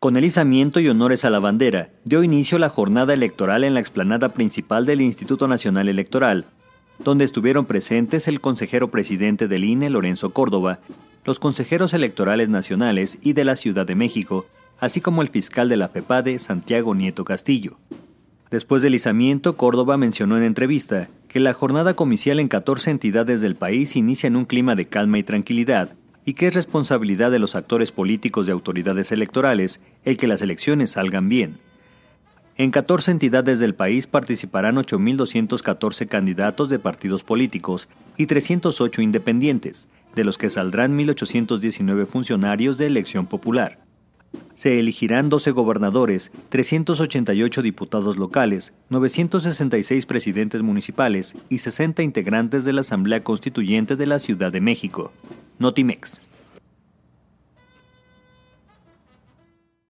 Con el izamiento y honores a la bandera, dio inicio la jornada electoral en la explanada principal del Instituto Nacional Electoral, donde estuvieron presentes el consejero presidente del INE, Lorenzo Córdoba, los consejeros electorales nacionales y de la Ciudad de México, así como el fiscal de la FEPADE, Santiago Nieto Castillo. Después del izamiento, Córdoba mencionó en entrevista que la jornada comicial en 14 entidades del país inicia en un clima de calma y tranquilidad, y que es responsabilidad de los actores políticos y autoridades electorales el que las elecciones salgan bien. En 14 entidades del país participarán 8.214 candidatos de partidos políticos y 308 independientes, de los que saldrán 1.819 funcionarios de elección popular. Se elegirán 12 gobernadores, 388 diputados locales, 966 presidentes municipales y 60 integrantes de la Asamblea Constituyente de la Ciudad de México. Notimex.